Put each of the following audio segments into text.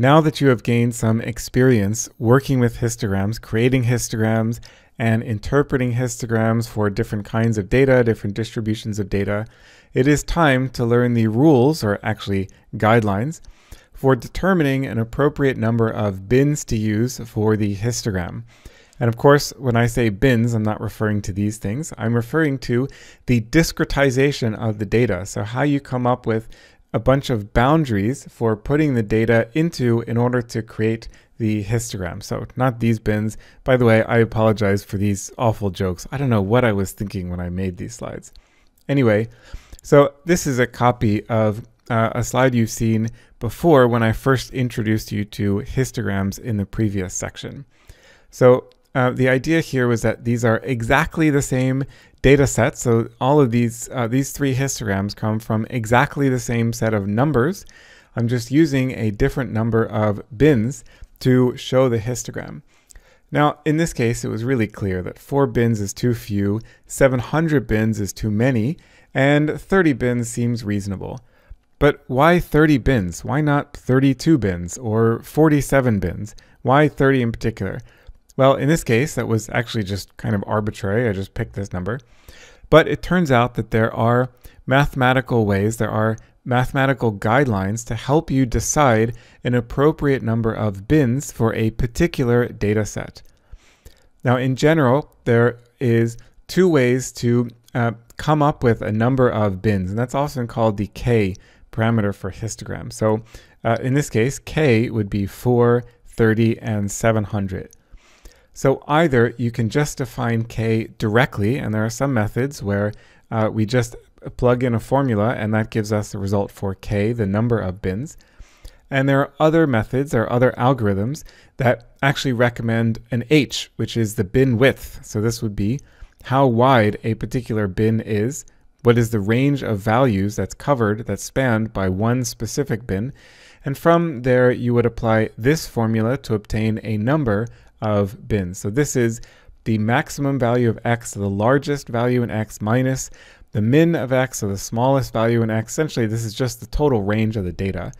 Now that you have gained some experience working with histograms, creating histograms, and interpreting histograms for different kinds of data, different distributions of data, it is time to learn the rules, or actually guidelines, for determining an appropriate number of bins to use for the histogram. And of course, when I say bins, I'm not referring to these things. I'm referring to the discretization of the data. So how you come up with a bunch of boundaries for putting the data into in order to create the histogram. So not these bins. By the way, I apologize for these awful jokes. I don't know what I was thinking when I made these slides. Anyway, so this is a copy of uh, a slide you've seen before when I first introduced you to histograms in the previous section. So uh, the idea here was that these are exactly the same data sets. So all of these, uh, these three histograms come from exactly the same set of numbers. I'm just using a different number of bins to show the histogram. Now, in this case, it was really clear that 4 bins is too few, 700 bins is too many, and 30 bins seems reasonable. But why 30 bins? Why not 32 bins or 47 bins? Why 30 in particular? Well, in this case, that was actually just kind of arbitrary. I just picked this number. But it turns out that there are mathematical ways, there are mathematical guidelines to help you decide an appropriate number of bins for a particular data set. Now, in general, there is two ways to uh, come up with a number of bins, and that's often called the K parameter for histogram. So uh, in this case, K would be 4, 30, and 700. So either you can just define k directly, and there are some methods where uh, we just plug in a formula and that gives us the result for k, the number of bins. And there are other methods, or other algorithms that actually recommend an h, which is the bin width. So this would be how wide a particular bin is, what is the range of values that's covered, that's spanned by one specific bin, and from there you would apply this formula to obtain a number of bins. So this is the maximum value of x, the largest value in x minus the min of x, so the smallest value in x. Essentially, this is just the total range of the data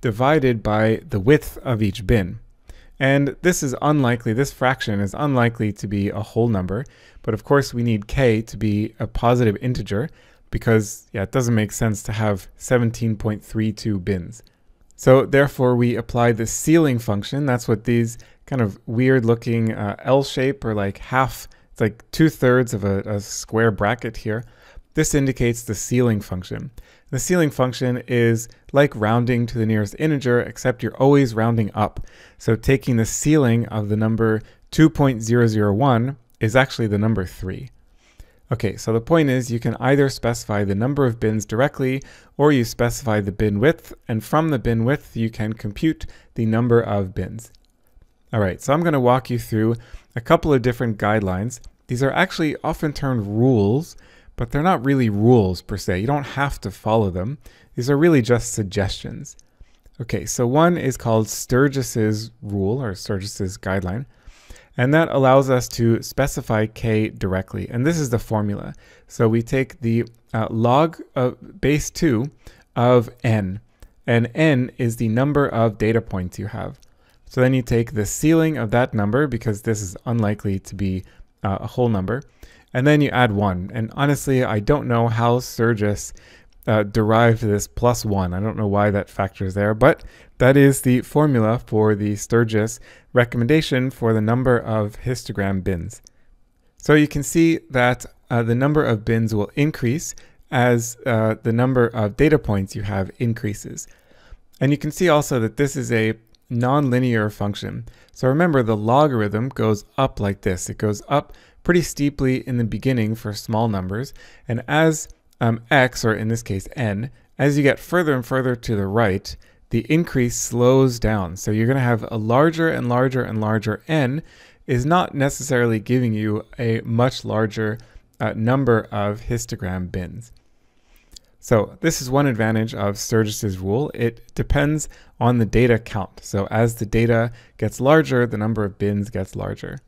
divided by the width of each bin. And this is unlikely, this fraction is unlikely to be a whole number, but of course we need k to be a positive integer because, yeah, it doesn't make sense to have 17.32 bins. So therefore we apply the ceiling function, that's what these kind of weird looking uh, L shape or like half, it's like two thirds of a, a square bracket here. This indicates the ceiling function. The ceiling function is like rounding to the nearest integer, except you're always rounding up. So taking the ceiling of the number 2.001 is actually the number 3. Okay, so the point is you can either specify the number of bins directly or you specify the bin width, and from the bin width you can compute the number of bins. All right, so I'm going to walk you through a couple of different guidelines. These are actually often termed rules, but they're not really rules per se. You don't have to follow them. These are really just suggestions. Okay, so one is called Sturgis's rule or Sturgis's guideline. And that allows us to specify k directly. And this is the formula. So we take the uh, log of base 2 of n. And n is the number of data points you have. So then you take the ceiling of that number, because this is unlikely to be uh, a whole number. And then you add 1. And honestly, I don't know how Sergis uh, derived this plus 1. I don't know why that factor is there, but that is the formula for the Sturgis recommendation for the number of histogram bins. So you can see that uh, the number of bins will increase as uh, the number of data points you have increases. And you can see also that this is a nonlinear function. So remember the logarithm goes up like this. It goes up pretty steeply in the beginning for small numbers. And as um, x, or in this case n, as you get further and further to the right, the increase slows down. So you're going to have a larger and larger and larger n is not necessarily giving you a much larger uh, number of histogram bins. So this is one advantage of Sturgis's rule. It depends on the data count. So as the data gets larger, the number of bins gets larger.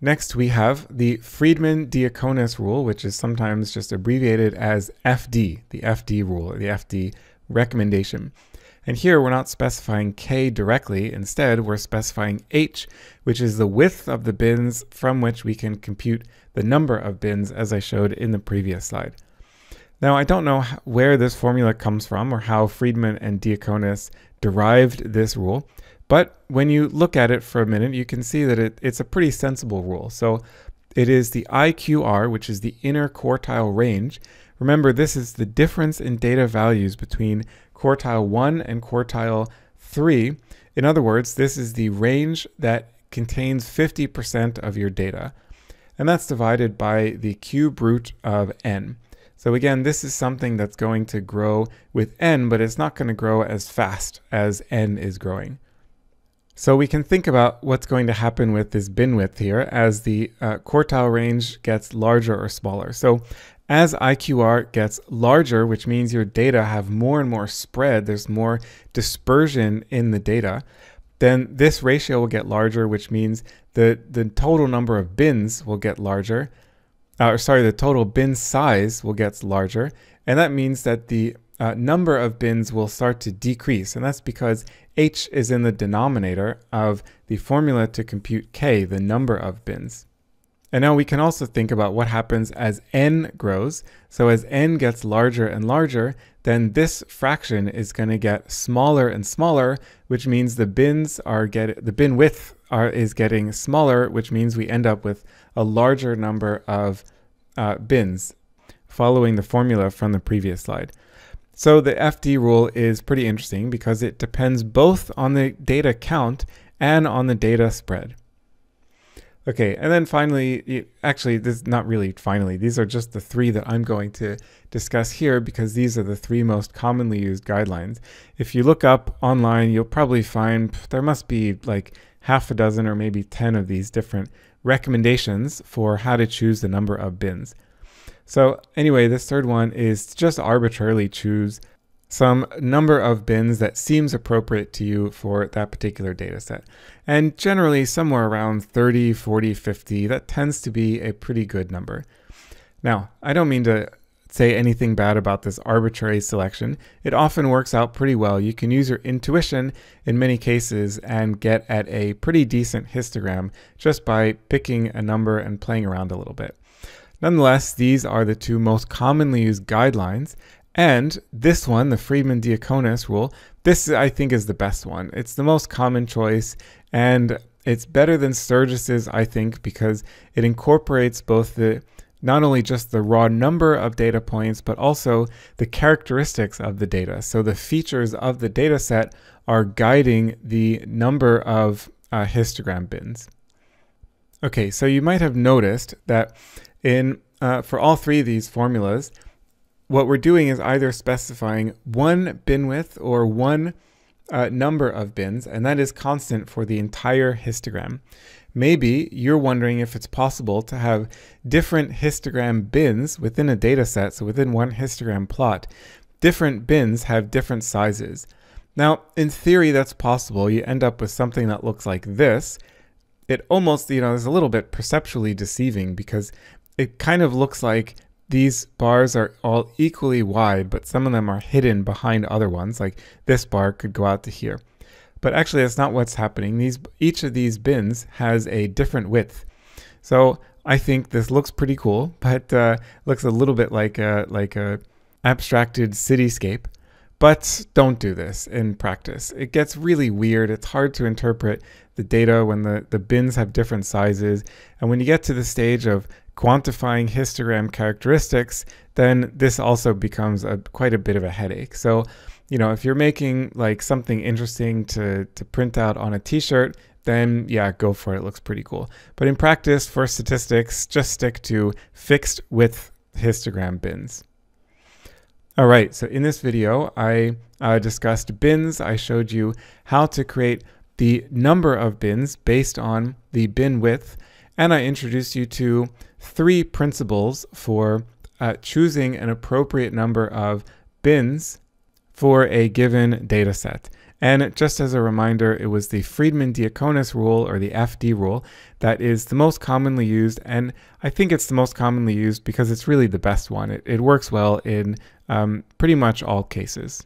Next, we have the Friedman-Diaconis rule, which is sometimes just abbreviated as FD, the FD rule, or the FD recommendation. And here we're not specifying k directly, instead we're specifying h, which is the width of the bins from which we can compute the number of bins as I showed in the previous slide. Now I don't know where this formula comes from or how Friedman and Diaconis derived this rule, but when you look at it for a minute, you can see that it, it's a pretty sensible rule. So it is the IQR, which is the inner quartile range. Remember, this is the difference in data values between quartile 1 and quartile 3. In other words, this is the range that contains 50% of your data. And that's divided by the cube root of n. So again, this is something that's going to grow with n, but it's not going to grow as fast as n is growing. So we can think about what's going to happen with this bin width here as the uh, quartile range gets larger or smaller. So as IQR gets larger, which means your data have more and more spread, there's more dispersion in the data, then this ratio will get larger, which means the, the total number of bins will get larger. Uh, or sorry, the total bin size will get larger. And that means that the uh, number of bins will start to decrease. And that's because h is in the denominator of the formula to compute k, the number of bins. And now we can also think about what happens as n grows. So as n gets larger and larger, then this fraction is going to get smaller and smaller, which means the bins are get the bin width are is getting smaller, which means we end up with a larger number of uh, bins, following the formula from the previous slide. So the FD rule is pretty interesting because it depends both on the data count and on the data spread. Okay, and then finally, actually, this is not really finally. These are just the three that I'm going to discuss here because these are the three most commonly used guidelines. If you look up online, you'll probably find there must be like half a dozen or maybe 10 of these different recommendations for how to choose the number of bins. So anyway, this third one is just arbitrarily choose some number of bins that seems appropriate to you for that particular data set. And generally somewhere around 30, 40, 50, that tends to be a pretty good number. Now, I don't mean to say anything bad about this arbitrary selection. It often works out pretty well. You can use your intuition in many cases and get at a pretty decent histogram just by picking a number and playing around a little bit. Nonetheless, these are the two most commonly used guidelines, and this one, the Friedman Diaconis rule, this I think is the best one. It's the most common choice, and it's better than Sturgis's, I think, because it incorporates both the not only just the raw number of data points, but also the characteristics of the data. So the features of the data set are guiding the number of uh, histogram bins. Okay, so you might have noticed that in uh, for all three of these formulas, what we're doing is either specifying one bin width or one uh, number of bins, and that is constant for the entire histogram. Maybe you're wondering if it's possible to have different histogram bins within a data set, so within one histogram plot, different bins have different sizes. Now, in theory, that's possible. You end up with something that looks like this. It almost, you know, is a little bit perceptually deceiving because it kind of looks like these bars are all equally wide, but some of them are hidden behind other ones, like this bar could go out to here. But actually, that's not what's happening. These Each of these bins has a different width. So I think this looks pretty cool, but uh, looks a little bit like a, like a abstracted cityscape. But don't do this in practice. It gets really weird. It's hard to interpret the data, when the, the bins have different sizes. And when you get to the stage of quantifying histogram characteristics, then this also becomes a quite a bit of a headache. So, you know, if you're making like something interesting to, to print out on a t-shirt, then yeah, go for it. it. Looks pretty cool. But in practice, for statistics, just stick to fixed width histogram bins. All right, so in this video, I uh, discussed bins. I showed you how to create the number of bins based on the bin width, and I introduced you to three principles for uh, choosing an appropriate number of bins for a given data set. And just as a reminder, it was the Friedman-Diaconis rule, or the FD rule, that is the most commonly used, and I think it's the most commonly used because it's really the best one. It, it works well in um, pretty much all cases.